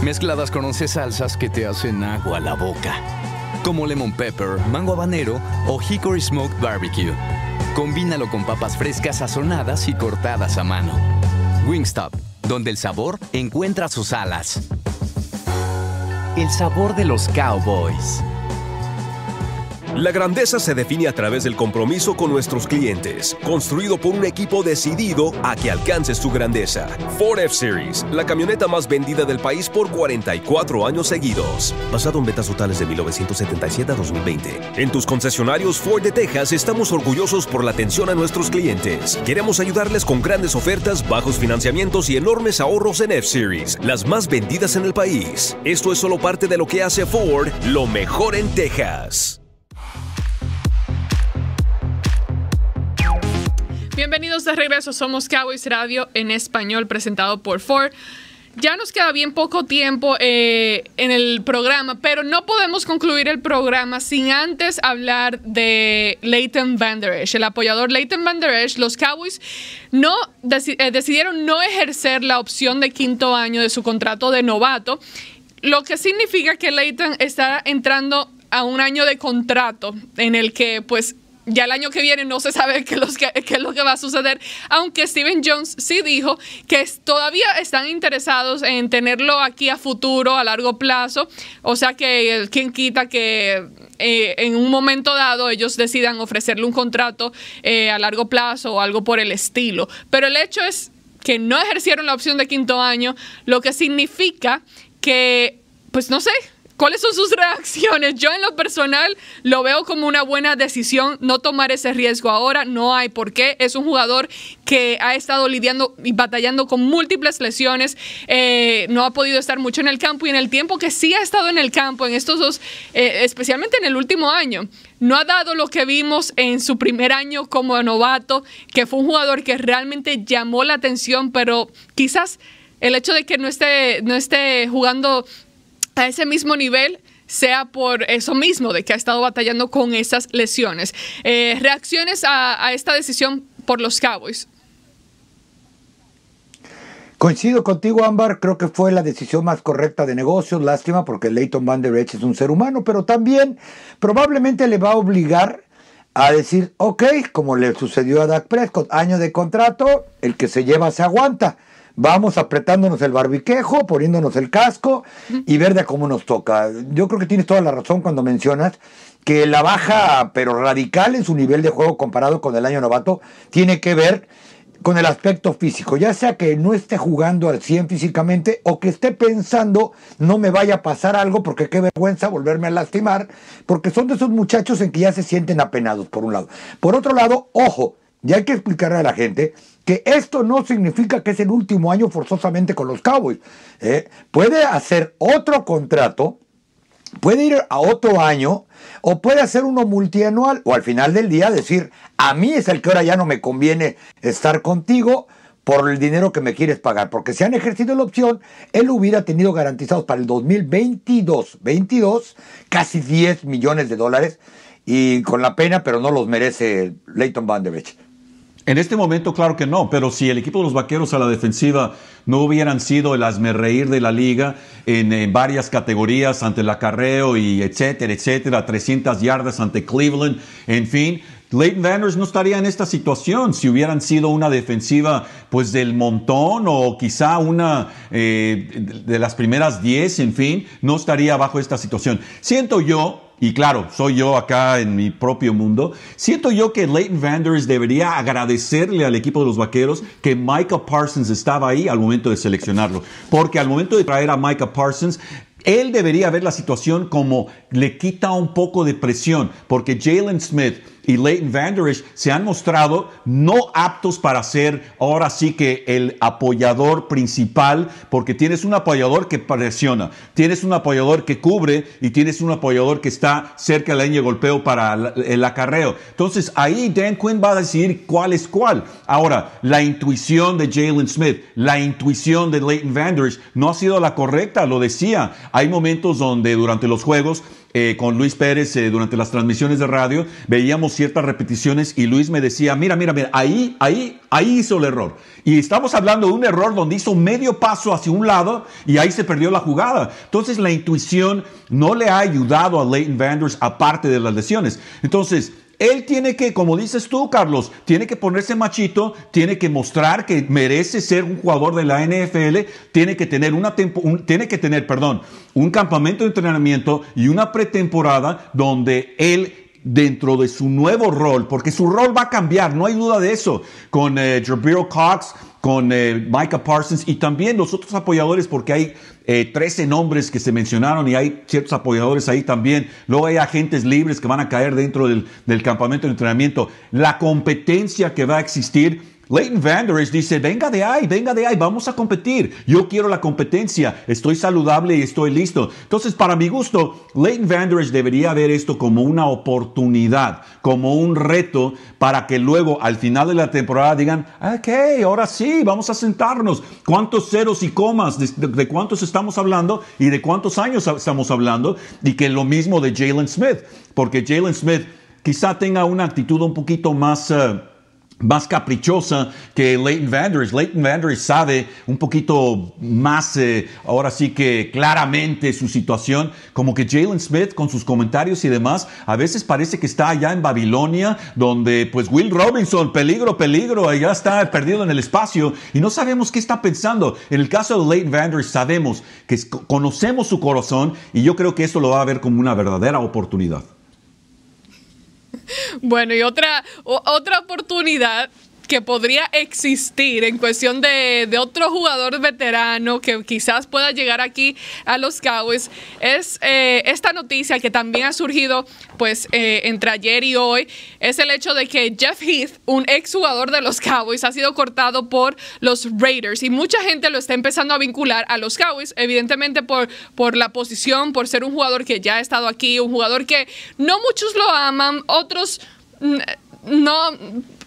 Mezcladas con 11 salsas que te hacen agua a la boca. Como lemon pepper, mango habanero o hickory smoked barbecue. Combínalo con papas frescas sazonadas y cortadas a mano. Wingstop, donde el sabor encuentra sus alas. El sabor de los cowboys. La grandeza se define a través del compromiso con nuestros clientes, construido por un equipo decidido a que alcances tu grandeza. Ford F-Series, la camioneta más vendida del país por 44 años seguidos, basado en ventas totales de 1977 a 2020. En tus concesionarios Ford de Texas estamos orgullosos por la atención a nuestros clientes. Queremos ayudarles con grandes ofertas, bajos financiamientos y enormes ahorros en F-Series, las más vendidas en el país. Esto es solo parte de lo que hace Ford lo mejor en Texas. Bienvenidos de regreso, somos Cowboys Radio en español presentado por Ford. Ya nos queda bien poco tiempo eh, en el programa, pero no podemos concluir el programa sin antes hablar de Leighton Vanderesh, el apoyador Leighton Vanderesh. Los Cowboys no eh, decidieron no ejercer la opción de quinto año de su contrato de novato, lo que significa que Leighton está entrando a un año de contrato en el que pues ya el año que viene no se sabe qué, es lo que va a suceder, aunque Steven Jones sí dijo que todavía están interesados en tenerlo aquí a futuro, a largo plazo, o sea que quien quita que eh, en un momento dado ellos decidan ofrecerle un contrato eh, a largo plazo o algo por el estilo. Pero el hecho es que no ejercieron la opción de quinto año, lo que significa que, pues no sé, ¿Cuáles son sus [LAUGHS] reacciones? Yo en lo personal lo veo como una buena decisión no tomar ese riesgo ahora, no hay por qué. Es un jugador que ha estado lidiando y batallando con múltiples lesiones, eh, no ha podido estar mucho en el campo y en el tiempo que sí ha estado en el campo, en estos dos, eh, especialmente en el último año, no ha dado lo que vimos en su primer año como novato, que fue un jugador que realmente llamó la atención, pero quizás el hecho de que no esté, no esté jugando a ese mismo nivel sea por eso mismo, de que ha estado batallando con esas lesiones. Eh, ¿Reacciones a, esta decisión por los Cowboys? Coincido contigo, Ámbar. Creo que fue la decisión más correcta de negocios. Lástima porque Leighton Van Der es un ser humano, pero también probablemente le va a obligar a decir, ok, como le sucedió a Dak Prescott, año de contrato, el que se lleva se aguanta vamos apretándonos el barbiquejo, poniéndonos el casco y ver de cómo nos toca. Yo creo que tienes toda la razón cuando mencionas que la baja, pero radical en su nivel de juego comparado con el año novato, tiene que ver con el aspecto físico, ya sea que no esté jugando al 100 físicamente o que esté pensando no me vaya a pasar algo porque qué vergüenza volverme a lastimar, porque son de esos muchachos en que ya se sienten apenados, por un lado. Por otro lado, ojo, ya hay que explicarle a la gente que esto no significa que es el último año forzosamente con los Cowboys. ¿eh? puede hacer otro contrato, puede ir a otro año o puede hacer uno multianual o al final del día decir, a mí es el que ahora ya no me conviene estar contigo por el dinero que me quieres pagar, porque si han ejercido la opción, él hubiera tenido garantizados para el 2022, 22, casi 10 millones de dólares y con la pena, pero no los merece Leighton Van Der Beek. En este momento, claro que no, pero si el equipo de los vaqueros a la defensiva no hubieran sido el reír de la liga en, eh, varias categorías, ante el acarreo y etcétera, etcétera, 300 yardas ante Cleveland, en fin, Leighton Vanders no estaría en esta situación si hubieran sido una defensiva pues del montón o quizá una eh, de las primeras 10, en fin, no estaría bajo esta situación. Siento yo, y claro, soy yo acá en mi propio mundo. Siento yo que Leighton Vanders debería agradecerle al equipo de los vaqueros que Michael Parsons estaba ahí al momento de seleccionarlo. Porque al momento de traer a Micah Parsons, él debería ver la situación como le quita un poco de presión. Porque Jalen Smith y Leighton Vanderish se han mostrado no aptos para ser ahora sí que el apoyador principal, porque tienes un apoyador que presiona, tienes un apoyador que cubre y tienes un apoyador que está cerca de la golpeo para el acarreo. Entonces ahí Dan Quinn va a decidir cuál es cuál. Ahora, la intuición de Jalen Smith, la intuición de Leighton Vanderish no ha sido la correcta, lo decía. Hay momentos donde durante los juegos eh, con Luis Pérez eh, durante las transmisiones de radio, veíamos ciertas repeticiones y Luis me decía, mira, mira, mira, ahí, ahí, ahí hizo el error. Y estamos hablando de un error donde hizo medio paso hacia un lado y ahí se perdió la jugada. Entonces la intuición no le ha ayudado a Leighton Vanders aparte de las lesiones. Entonces, él tiene que, como dices tú, Carlos, tiene que ponerse machito, tiene que mostrar que merece ser un jugador de la NFL, tiene que tener una un, tiene que tener, un campamento de entrenamiento y una pretemporada donde él dentro de su nuevo rol, porque su rol va a cambiar, no hay duda de eso, con eh, Cox, con eh, Micah Parsons y también los otros apoyadores, porque hay 13 eh, nombres que se mencionaron y hay ciertos apoyadores ahí también. Luego hay agentes libres que van a caer dentro del, del campamento de entrenamiento. La competencia que va a existir Leighton Vanderish dice, venga de ahí, venga de ahí, vamos a competir. Yo quiero la competencia, estoy saludable y estoy listo. Entonces, para mi gusto, Leighton Vanderish debería ver esto como una oportunidad, como un reto, para que luego al final de la temporada digan, ok, ahora sí, vamos a sentarnos. ¿Cuántos ceros y comas? ¿De, cuántos estamos hablando? ¿Y de cuántos años estamos hablando? Y que lo mismo de Jalen Smith, porque Jalen Smith quizá tenga una actitud un poquito más... Eh, más caprichosa que Leighton Vanders. Leighton Vanders sabe un poquito más, eh, ahora sí que claramente su situación, como que Jalen Smith con sus comentarios y demás, a veces parece que está allá en Babilonia, donde pues Will Robinson, peligro, peligro, allá está perdido en el espacio y no sabemos qué está pensando. En el caso de Leighton Vanders sabemos que conocemos su corazón y yo creo que esto lo va a ver como una verdadera oportunidad. Bueno, y otra, otra oportunidad que podría existir en cuestión de, otro jugador veterano que quizás pueda llegar aquí a los Cowboys es eh, esta noticia que también ha surgido pues eh, entre ayer y hoy, es el hecho de que Jeff Heath, un exjugador de los Cowboys, ha sido cortado por los Raiders y mucha gente lo está empezando a vincular a los Cowboys, evidentemente por, por la posición, por ser un jugador que ya ha estado aquí, un jugador que no muchos lo aman, otros mm, no,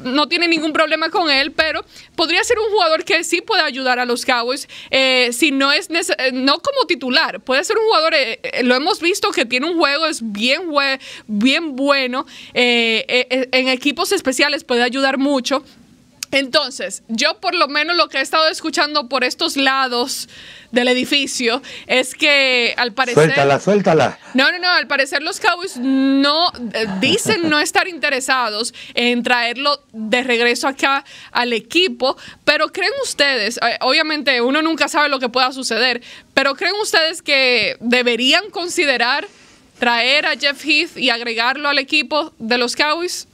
no tiene ningún problema con él, pero podría ser un jugador que sí puede ayudar a los Cowboys eh, si no es eh, no como titular. Puede ser un jugador, eh, lo hemos visto que tiene un juego, es bien, bien bueno. en equipos especiales puede ayudar mucho. Entonces, yo por lo menos lo que he estado escuchando por estos lados del edificio es que al parecer... Suéltala, suéltala. No, no, no, al parecer los Cowboys no eh, dicen no estar interesados en traerlo de regreso acá al equipo, pero creen ustedes, eh, obviamente uno nunca sabe lo que pueda suceder, pero creen ustedes que deberían considerar traer a Jeff Heath y agregarlo al equipo de los Cowboys?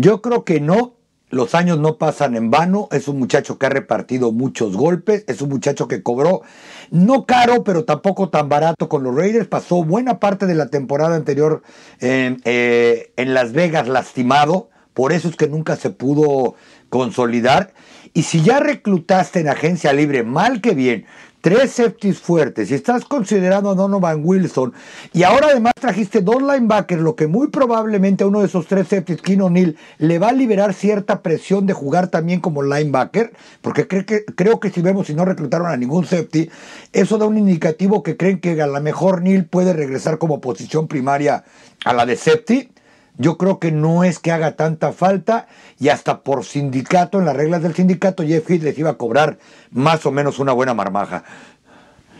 Yo creo que no. Los años no pasan en vano. Es un muchacho que ha repartido muchos golpes. Es un muchacho que cobró no caro, pero tampoco tan barato con los Raiders. Pasó buena parte de la temporada anterior en eh, Las Vegas lastimado. Por eso es que nunca se pudo consolidar. Y si ya reclutaste en agencia libre, mal que bien, tres safeties fuertes y estás considerando a Donovan Wilson y ahora además trajiste dos linebackers, lo que muy probablemente a uno de esos tres safeties, Kino O'Neill, le va a liberar cierta presión de jugar también como linebacker, porque creo que, si vemos si no reclutaron a ningún safety, eso da un indicativo que creen que a lo mejor Neal puede regresar como posición primaria a la de safety yo creo que no es que haga tanta falta y hasta por sindicato, en las reglas del sindicato, Jeff les iba a cobrar más o menos una buena marmaja.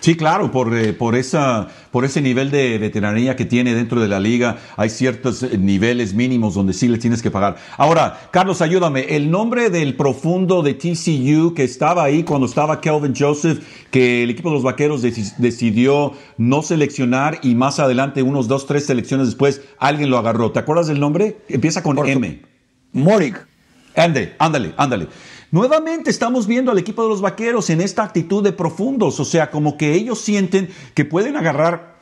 Sí, claro, por, eh, por, esa, por ese nivel de veteranía que tiene dentro de la liga, hay ciertos eh, niveles mínimos donde sí le tienes que pagar. Ahora, Carlos, ayúdame, el nombre del profundo de TCU que estaba ahí cuando estaba Kelvin Joseph, que el equipo de los Vaqueros decidió no seleccionar y más adelante, unos dos, tres selecciones después, alguien lo agarró. ¿Te acuerdas del nombre? Empieza con M. Morik. Ande, ándale, ándale. Nuevamente estamos viendo al equipo de los Vaqueros en esta actitud de profundos, o sea, como que ellos sienten que pueden agarrar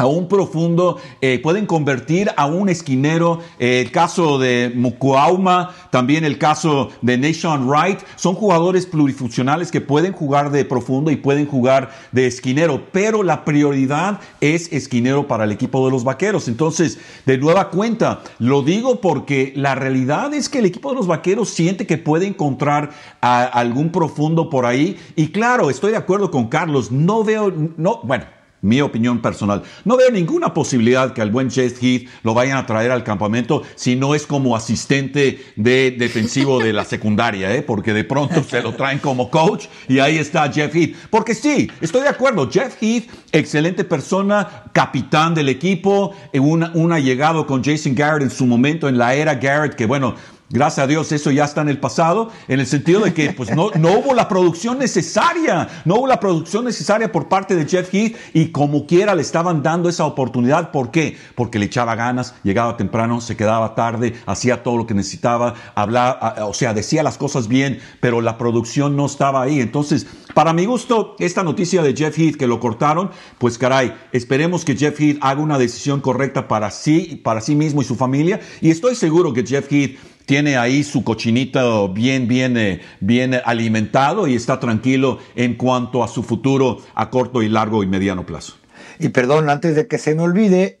a un profundo, eh, pueden convertir a un esquinero. Eh, el caso de Mukuauma, también el caso de Nation Wright, son jugadores plurifuncionales que pueden jugar de profundo y pueden jugar de esquinero, pero la prioridad es esquinero para el equipo de los vaqueros. Entonces, de nueva cuenta, lo digo porque la realidad es que el equipo de los vaqueros siente que puede encontrar a algún profundo por ahí. Y claro, estoy de acuerdo con Carlos, no veo, no, bueno mi opinión personal. No veo ninguna posibilidad que al buen Jeff Heath lo vayan a traer al campamento si no es como asistente de defensivo de la secundaria, ¿eh? porque de pronto se lo traen como coach y ahí está Jeff Heath. Porque sí, estoy de acuerdo. Jeff Heath, excelente persona, capitán del equipo, un, un allegado con Jason Garrett en su momento, en la era Garrett, que bueno, Gracias a Dios eso ya está en el pasado, en el sentido de que pues, no, no hubo la producción necesaria, no hubo la producción necesaria por parte de Jeff Heath y como quiera le estaban dando esa oportunidad. ¿Por qué? Porque le echaba ganas, llegaba temprano, se quedaba tarde, hacía todo lo que necesitaba, hablaba, o sea, decía las cosas bien, pero la producción no estaba ahí. Entonces, para mi gusto, esta noticia de Jeff Heath que lo cortaron, pues caray, esperemos que Jeff Heath haga una decisión correcta para sí, para sí mismo y su familia. Y estoy seguro que Jeff Heath tiene ahí su cochinito bien, bien, eh, bien alimentado y está tranquilo en cuanto a su futuro a corto y largo y mediano plazo. Y perdón, antes de que se me olvide,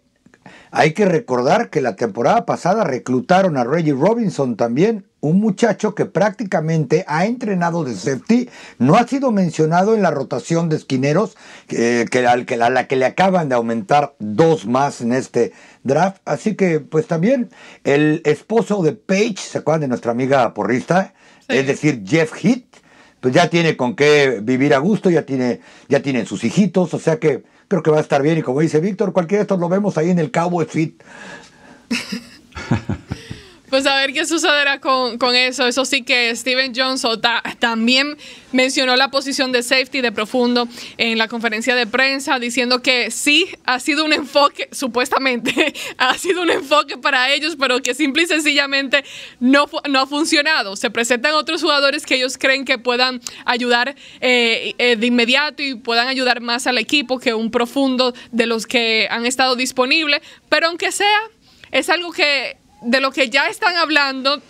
hay que recordar que la temporada pasada reclutaron a Reggie Robinson también, un muchacho que prácticamente ha entrenado de safety, no ha sido mencionado en la rotación de esquineros, eh, que, al, que, a la que le acaban de aumentar dos más en este draft. Así que, pues también el esposo de Paige, ¿se acuerdan de nuestra amiga porrista? Es decir, Jeff Heath, pues ya tiene con qué vivir a gusto, ya tiene, ya tienen sus hijitos, o sea que creo que va a estar bien. Y como dice Víctor, cualquiera de estos lo vemos ahí en el cabo Fit. [LAUGHS] Pues a ver qué sucederá con, eso. Eso sí que Steven Johnson también mencionó la posición de safety de profundo en la conferencia de prensa, diciendo que sí ha sido un enfoque, supuestamente [LAUGHS] ha sido un enfoque para ellos, pero que simple y sencillamente no, no ha funcionado. Se presentan otros jugadores que ellos creen que puedan ayudar eh, eh, de inmediato y puedan ayudar más al equipo que un profundo de los que han estado disponibles, pero aunque sea, es algo que de lo que ya están hablando,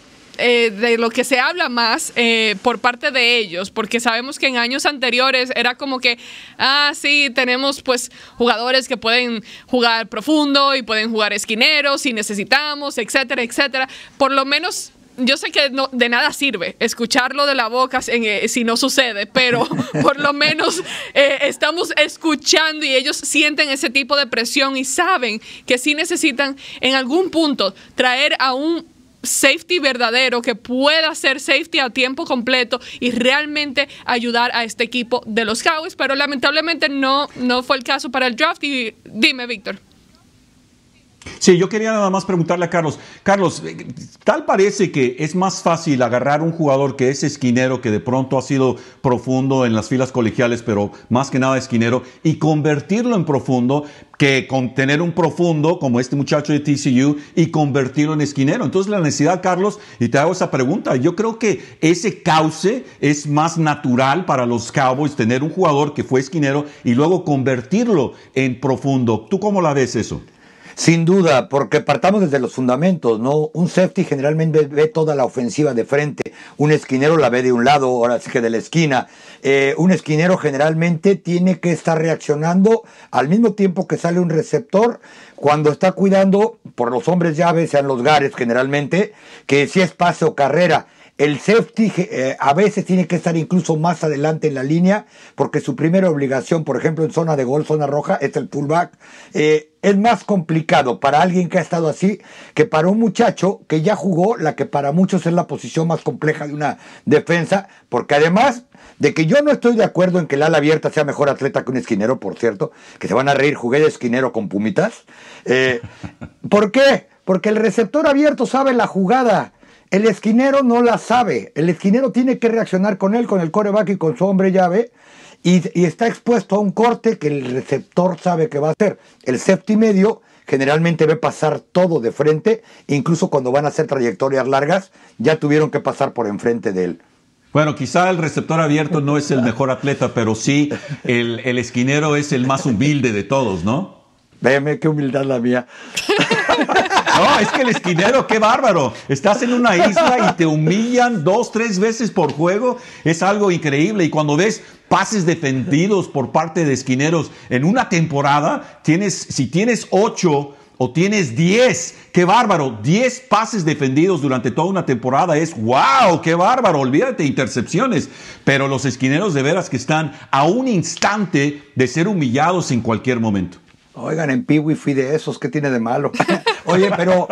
eh, de lo que se habla más eh, por parte de ellos, porque sabemos que en años anteriores era como que, ah, sí, tenemos pues jugadores que pueden jugar profundo y pueden jugar esquineros si necesitamos, etcétera, etcétera. Por lo menos yo sé que de nada sirve escucharlo de la boca si eh, no sucede, pero [LAUGHS] por lo menos eh, estamos escuchando y ellos sienten ese tipo de presión y saben que sí necesitan en algún punto traer a un safety verdadero que pueda ser safety a tiempo completo y realmente ayudar a este equipo de los Cowboys, pero lamentablemente no, no fue el caso para el draft y dime, Víctor. Sí, yo quería nada más preguntarle a Carlos. Carlos, eh, tal parece que es más fácil agarrar un jugador que es esquinero, que de pronto ha sido profundo en las filas colegiales, pero más que nada esquinero, y convertirlo en profundo que con tener un profundo como este muchacho de TCU y convertirlo en esquinero. Entonces la necesidad, Carlos, y te hago esa pregunta, yo creo que ese cauce es más natural para los Cowboys tener un jugador que fue esquinero y luego convertirlo en profundo. ¿Tú cómo la ves eso? Sin duda, porque partamos desde los fundamentos, ¿no? Un safety generalmente ve toda la ofensiva de frente, un esquinero la ve de un lado, ahora sí que de la esquina. Eh, un esquinero generalmente tiene que estar reaccionando al mismo tiempo que sale un receptor cuando está cuidando por los hombres llaves, sean los gares generalmente, que si es pase o carrera el safety eh, a veces tiene que estar incluso más adelante en la línea, porque su primera obligación, por ejemplo, en zona de gol, zona roja, es el pullback, eh, es más complicado para alguien que ha estado así que para un muchacho que ya jugó la que para muchos es la posición más compleja de una defensa, porque además de que yo no estoy de acuerdo en que el ala abierta sea mejor atleta que un esquinero, por cierto, que se van a reír, jugué de esquinero con pumitas. Eh, [LAUGHS] ¿Por qué? Porque el receptor abierto sabe la jugada el esquinero no la sabe. El esquinero tiene que reaccionar con él, con el coreback y con su hombre llave. Y, está expuesto a un corte que el receptor sabe que va a hacer. El y medio generalmente ve pasar todo de frente, incluso cuando van a hacer trayectorias largas, ya tuvieron que pasar por enfrente de él. Bueno, quizá el receptor abierto no es el mejor atleta, pero sí el, el esquinero es el más humilde de todos, ¿no? Véeme qué humildad la mía. [LAUGHS] No, es que el esquinero, qué bárbaro. Estás en una isla y te humillan dos, tres veces por juego. Es algo increíble. Y cuando ves pases defendidos por parte de esquineros en una temporada, tienes, si tienes ocho o tienes diez, qué bárbaro, Diez pases defendidos durante toda una temporada es wow, qué bárbaro, olvídate intercepciones, pero los esquineros de veras que están a un instante de ser humillados en cualquier momento. Oigan, en Piwi fui de esos, ¿qué tiene de malo? [LAUGHS] Oye, pero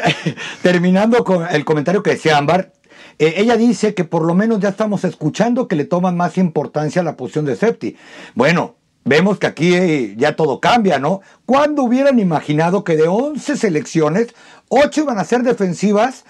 [LAUGHS] terminando con el comentario que decía Ámbar, eh, ella dice que por lo menos ya estamos escuchando que le toman más importancia la posición de Septi. Bueno, vemos que aquí eh, ya todo cambia, ¿no? ¿Cuándo hubieran imaginado que de 11 selecciones, 8 iban a ser defensivas?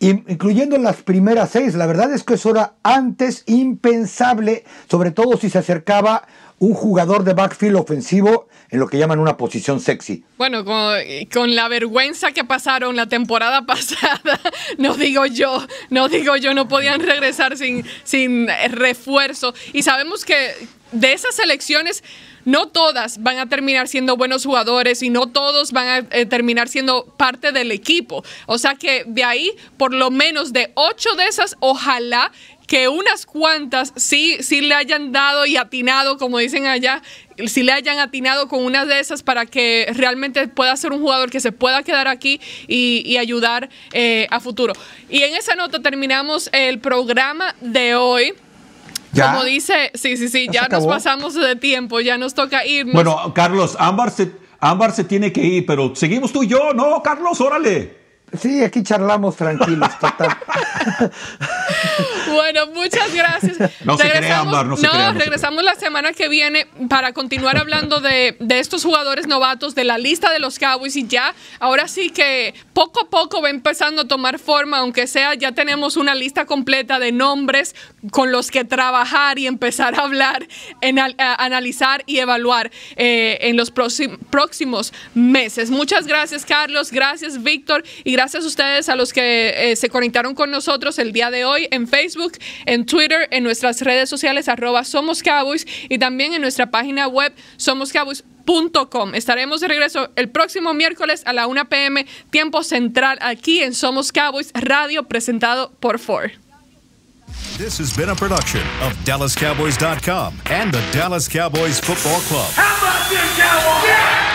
incluyendo las primeras 6? La verdad es que eso era antes impensable, sobre todo si se acercaba un jugador de backfield ofensivo en lo que llaman una posición sexy. Bueno, con, la vergüenza que pasaron la temporada [LAUGHS] pasada, no digo yo, no digo yo, no podían regresar sin, sin refuerzo. Y sabemos que de esas elecciones, no todas van a terminar siendo buenos jugadores y no todos van a eh, terminar siendo parte del equipo. O sea que de ahí, por lo menos de ocho de esas, ojalá que unas cuantas sí, sí le hayan dado y atinado, como dicen allá, si le hayan atinado con una de esas para que realmente pueda ser un jugador que se pueda quedar aquí y, ayudar eh, a futuro. Y en esa nota terminamos el programa de hoy. ¿Ya? Como dice, sí, sí, sí, ya, nos pasamos de tiempo, ya nos toca irnos. Bueno, Carlos, Ámbar Ámbar se tiene que ir, pero seguimos tú y yo, ¿no, Carlos? Órale. Sí, aquí charlamos tranquilos, total. bueno, muchas gracias. No regresamos, se no, se regresamos la semana que viene para continuar hablando de, estos jugadores novatos, de la lista de los Cowboys y ya, ahora sí que poco a poco va empezando a tomar forma, aunque sea, ya tenemos una lista completa de nombres con los que trabajar y empezar a hablar, en, analizar y evaluar eh, en los próximos meses. Muchas gracias, Carlos, gracias, Víctor, gracias a ustedes, a los que eh, se conectaron con nosotros el día de hoy en Facebook, en Twitter, en nuestras redes sociales, arroba Somos Cowboys y también en nuestra página web somoscowboys.com. Estaremos de regreso el próximo miércoles a la 1 p.m. tiempo central aquí en Somos Cowboys Radio presentado por Ford. This has been a production of DallasCowboys.com and the Dallas Cowboys Football Club. How about Cowboys?